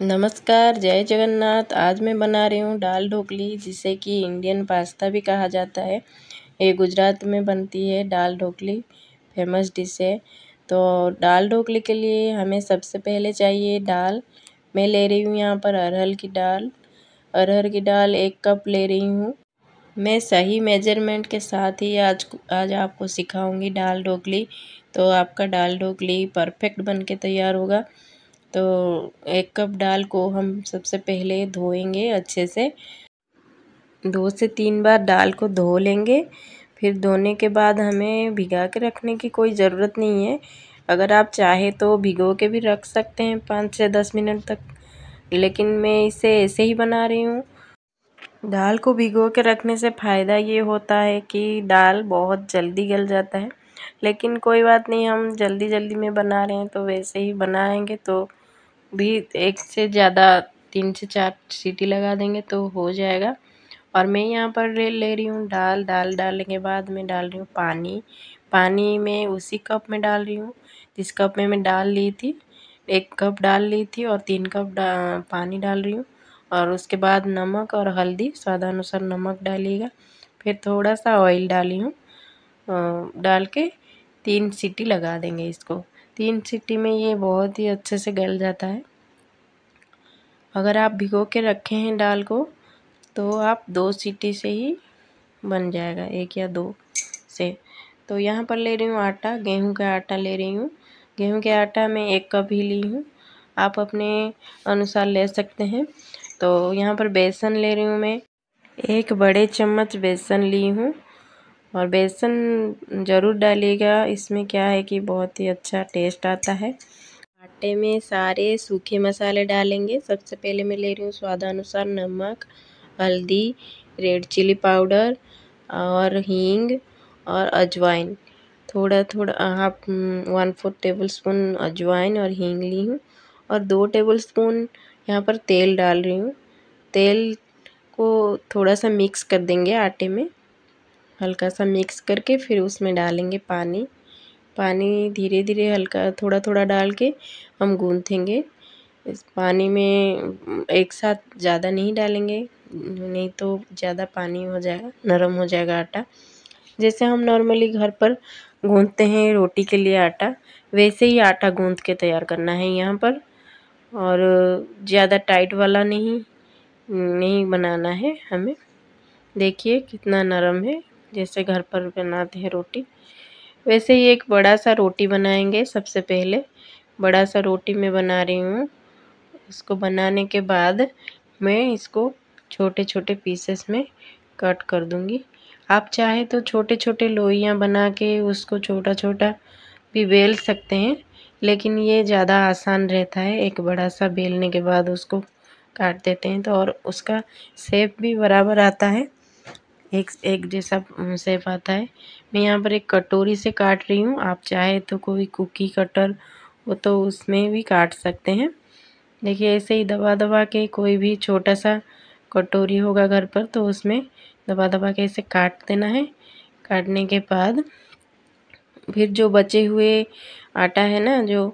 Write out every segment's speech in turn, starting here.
नमस्कार जय जगन्नाथ आज मैं बना रही हूँ दाल ढोकली जिसे कि इंडियन पास्ता भी कहा जाता है ये गुजरात में बनती है दाल ढोकली फेमस डिश है तो दाल ढोकली के लिए हमें सबसे पहले चाहिए दाल मैं ले रही हूँ यहाँ पर अरहर की दाल अरहर की दाल एक कप ले रही हूँ मैं सही मेजरमेंट के साथ ही आज आज आपको सिखाऊंगी दाल ढोकली तो आपका दाल ढोकली परफेक्ट बन के तैयार होगा तो एक कप दाल को हम सबसे पहले धोएंगे अच्छे से दो से तीन बार दाल को धो लेंगे फिर धोने के बाद हमें भिगा के रखने की कोई ज़रूरत नहीं है अगर आप चाहे तो भिगो के भी रख सकते हैं पाँच से दस मिनट तक लेकिन मैं इसे ऐसे ही बना रही हूँ दाल को भिगो के रखने से फ़ायदा ये होता है कि दाल बहुत जल्दी गल जाता है लेकिन कोई बात नहीं हम जल्दी जल्दी में बना रहे हैं तो वैसे ही बनाएंगे तो भी एक से ज़्यादा तीन से चार सीटी लगा देंगे तो हो जाएगा और मैं यहाँ पर ले रही हूँ दाल दाल डालने के बाद मैं डाल रही हूँ पानी पानी मैं उसी कप में डाल रही हूँ जिस कप में मैं डाल ली थी एक कप डाल ली थी और तीन कप डा, पानी डाल रही हूँ और उसके बाद नमक और हल्दी स्वादानुसार नमक डालिएगा फिर थोड़ा सा ऑयल डाली हूँ डाल के तीन सीटी लगा देंगे इसको तीन सीटी में ये बहुत ही अच्छे से गल जाता है अगर आप भिगो के रखे हैं दाल को तो आप दो सीटी से ही बन जाएगा एक या दो से तो यहाँ पर ले रही हूँ आटा गेहूँ का आटा ले रही हूँ गेहूँ के आटा मैं एक कप ही ली हूँ आप अपने अनुसार ले सकते हैं तो यहाँ पर बेसन ले रही हूँ मैं एक बड़े चम्मच बेसन ली हूँ और बेसन ज़रूर डालिएगा इसमें क्या है कि बहुत ही अच्छा टेस्ट आता है आटे में सारे सूखे मसाले डालेंगे सबसे पहले मैं ले रही हूँ स्वादानुसार नमक हल्दी रेड चिली पाउडर और हींग और अजवाइन थोड़ा थोड़ा आप वन फोर्थ टेबल स्पून अजवाइन और हींग ली हूँ और दो टेबल स्पून यहाँ पर तेल डाल रही हूँ तेल को थोड़ा सा मिक्स कर देंगे आटे में हल्का सा मिक्स करके फिर उसमें डालेंगे पानी पानी धीरे धीरे हल्का थोड़ा थोड़ा डाल के हम गूंथेंगे इस पानी में एक साथ ज़्यादा नहीं डालेंगे नहीं तो ज़्यादा पानी हो जाएगा नरम हो जाएगा आटा जैसे हम नॉर्मली घर पर गूंथते हैं रोटी के लिए आटा वैसे ही आटा गूंथ के तैयार करना है यहाँ पर और ज़्यादा टाइट वाला नहीं नहीं बनाना है हमें देखिए कितना नरम है जैसे घर पर बनाते हैं रोटी वैसे ही एक बड़ा सा रोटी बनाएंगे सबसे पहले बड़ा सा रोटी मैं बना रही हूँ इसको बनाने के बाद मैं इसको छोटे छोटे पीसेस में कट कर दूँगी आप चाहे तो छोटे छोटे लोइयाँ बना के उसको छोटा छोटा भी बेल सकते हैं लेकिन ये ज़्यादा आसान रहता है एक बड़ा सा बेलने के बाद उसको काट देते हैं तो और उसका शेप भी बराबर आता है एक एक जैसा सेप आता है मैं यहाँ पर एक कटोरी से काट रही हूँ आप चाहे तो कोई कुकी कटर वो तो उसमें भी काट सकते हैं देखिए ऐसे ही दबा दबा के कोई भी छोटा सा कटोरी होगा घर पर तो उसमें दबा दबा के ऐसे काट देना है काटने के बाद फिर जो बचे हुए आटा है ना जो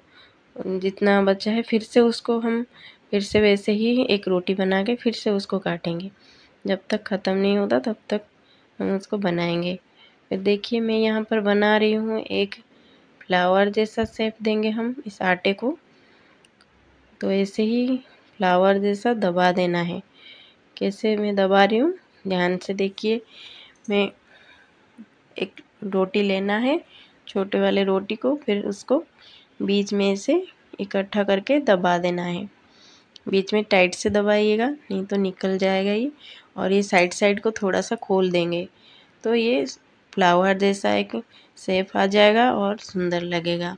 जितना बचा है फिर से उसको हम फिर से वैसे ही एक रोटी बना के फिर से उसको काटेंगे जब तक ख़त्म नहीं होता तब तक हम उसको बनाएंगे फिर देखिए मैं यहाँ पर बना रही हूँ एक फ्लावर जैसा सेप देंगे हम इस आटे को तो ऐसे ही फ्लावर जैसा दबा देना है कैसे मैं दबा रही हूँ ध्यान से देखिए मैं एक रोटी लेना है छोटे वाले रोटी को फिर उसको बीच में से इकट्ठा करके दबा देना है बीच में टाइट से दबाइएगा नहीं तो निकल जाएगा ये और ये साइड साइड को थोड़ा सा खोल देंगे तो ये फ्लावर जैसा एक सेफ आ जाएगा और सुंदर लगेगा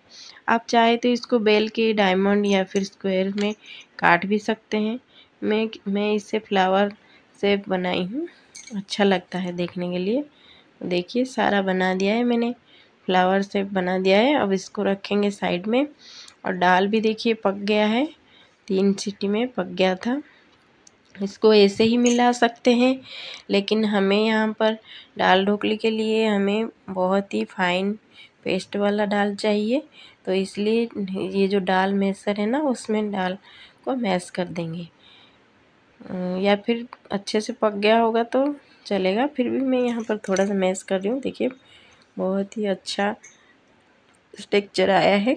आप चाहे तो इसको बेल के डायमंड या फिर स्क्वायर में काट भी सकते हैं मैं मैं इससे फ्लावर सेफ बनाई हूँ अच्छा लगता है देखने के लिए देखिए सारा बना दिया है मैंने फ्लावर सेप बना दिया है अब इसको रखेंगे साइड में और डाल भी देखिए पक गया है तीन सीटी में पक गया था इसको ऐसे ही मिला सकते हैं लेकिन हमें यहाँ पर दाल ढोकली के लिए हमें बहुत ही फाइन पेस्ट वाला दाल चाहिए तो इसलिए ये जो दाल मैसर है ना उसमें दाल को मैस कर देंगे या फिर अच्छे से पक गया होगा तो चलेगा फिर भी मैं यहाँ पर थोड़ा सा मैस कर रही हूँ देखिए बहुत ही अच्छा टेक्चर आया है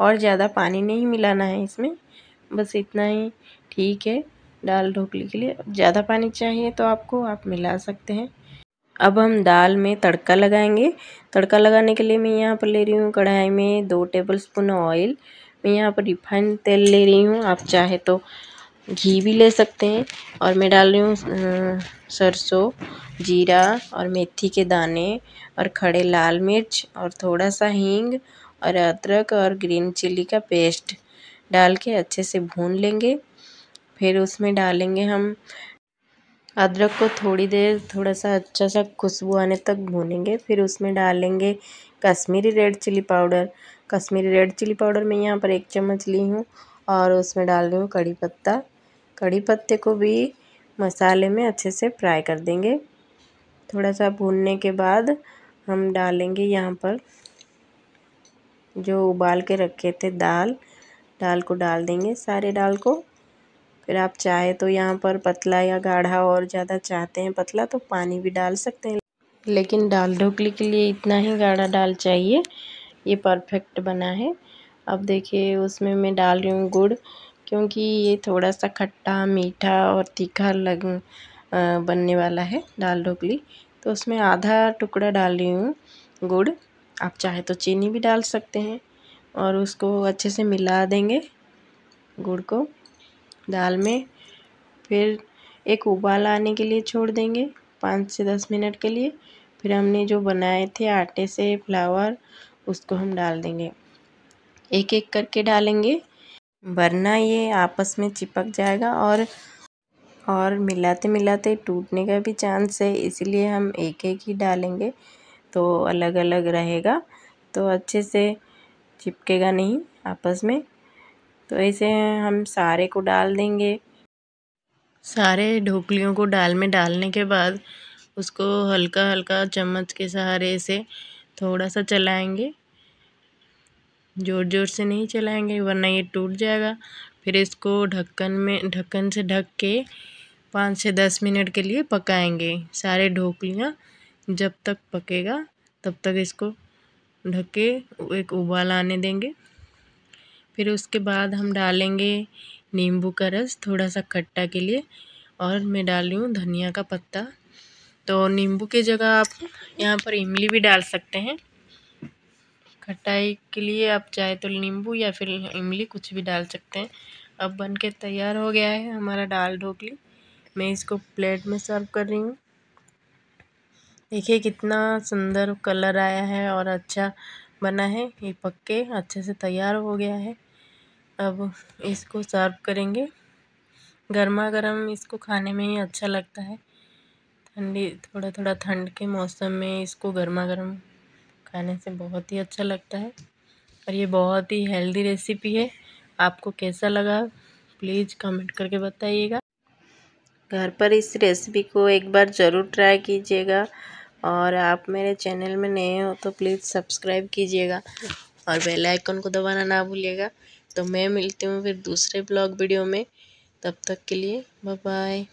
और ज़्यादा पानी नहीं मिलाना है इसमें बस इतना ही ठीक है दाल ढोकली के लिए ज़्यादा पानी चाहिए तो आपको आप मिला सकते हैं अब हम दाल में तड़का लगाएंगे तड़का लगाने के लिए मैं यहाँ पर ले रही हूँ कढ़ाई में दो टेबल स्पून ऑयल मैं यहाँ पर रिफाइंड तेल ले रही हूँ आप चाहे तो घी भी ले सकते हैं और मैं डाल रही हूँ सरसों जीरा और मेथी के दाने और खड़े लाल मिर्च और थोड़ा सा हींग और अदरक और ग्रीन चिल्ली का पेस्ट डाल के अच्छे से भून लेंगे फिर उसमें डालेंगे हम अदरक को थोड़ी देर थोड़ा सा अच्छा सा खुशबू आने तक भूनेंगे फिर उसमें डालेंगे Kashmiri red chilli powder Kashmiri red chilli powder मैं यहाँ पर एक चम्मच ली हूँ और उसमें डाल रही हूँ कड़ी पत्ता कड़ी पत्ते को भी मसाले में अच्छे से फ्राई कर देंगे थोड़ा सा भूनने के बाद हम डालेंगे यहाँ पर जो उबाल के रखे थे दाल दाल को डाल देंगे सारे दाल को फिर आप चाहे तो यहाँ पर पतला या गाढ़ा और ज़्यादा चाहते हैं पतला तो पानी भी डाल सकते हैं लेकिन दाल ढोकली के लिए इतना ही गाढ़ा दाल चाहिए ये परफेक्ट बना है अब देखिए उसमें मैं डाल रही हूँ गुड़ क्योंकि ये थोड़ा सा खट्टा मीठा और तीखा लग बनने वाला है दाल ढोकली तो उसमें आधा टुकड़ा डाल रही हूँ गुड़ आप चाहे तो चीनी भी डाल सकते हैं और उसको अच्छे से मिला देंगे गुड़ को दाल में फिर एक उबाल आने के लिए छोड़ देंगे पाँच से दस मिनट के लिए फिर हमने जो बनाए थे आटे से फ्लावर उसको हम डाल देंगे एक एक करके डालेंगे वरना ये आपस में चिपक जाएगा और और मिलाते मिलाते टूटने का भी चांस है इसलिए हम एक एक ही डालेंगे तो अलग अलग रहेगा तो अच्छे से चिपकेगा नहीं आपस में तो ऐसे हम सारे को डाल देंगे सारे ढोकलियों को डाल में डालने के बाद उसको हल्का हल्का चम्मच के सहारे से थोड़ा सा चलाएंगे ज़ोर ज़ोर से नहीं चलाएंगे वरना ये टूट जाएगा फिर इसको ढक्कन में ढक्कन से ढक के पाँच से दस मिनट के लिए पकाएंगे सारे ढोकलियाँ जब तक पकेगा तब तक इसको ढक के एक उबाल आने देंगे फिर उसके बाद हम डालेंगे नींबू का रस थोड़ा सा खट्टा के लिए और मैं डाल रही हूँ धनिया का पत्ता तो नींबू की जगह आप यहाँ पर इमली भी डाल सकते हैं खटाई के लिए आप चाहे तो नींबू या फिर इमली कुछ भी डाल सकते हैं अब बन के तैयार हो गया है हमारा दाल ढोकली मैं इसको प्लेट में सर्व कर रही हूँ देखिए कितना सुंदर कलर आया है और अच्छा बना है ये पक्के अच्छे से तैयार हो गया है अब इसको सर्व करेंगे गर्मा गर्म इसको खाने में ही अच्छा लगता है ठंडी थोड़ा थोड़ा ठंड के मौसम में इसको गर्मा गर्म खाने से बहुत ही अच्छा लगता है और ये बहुत ही हेल्दी रेसिपी है आपको कैसा लगा प्लीज़ कमेंट करके बताइएगा घर पर इस रेसिपी को एक बार ज़रूर ट्राई कीजिएगा और आप मेरे चैनल में नए हो तो प्लीज़ सब्सक्राइब कीजिएगा और बेल आइकन को दबाना ना भूलिएगा तो मैं मिलती हूँ फिर दूसरे ब्लॉग वीडियो में तब तक के लिए बाय